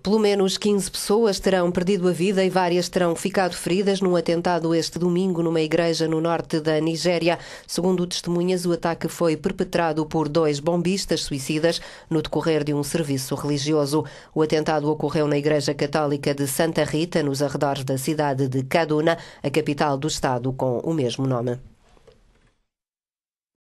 Pelo menos 15 pessoas terão perdido a vida e várias terão ficado feridas num atentado este domingo numa igreja no norte da Nigéria. Segundo testemunhas, o ataque foi perpetrado por dois bombistas suicidas no decorrer de um serviço religioso. O atentado ocorreu na igreja católica de Santa Rita, nos arredores da cidade de Kaduna, a capital do estado com o mesmo nome.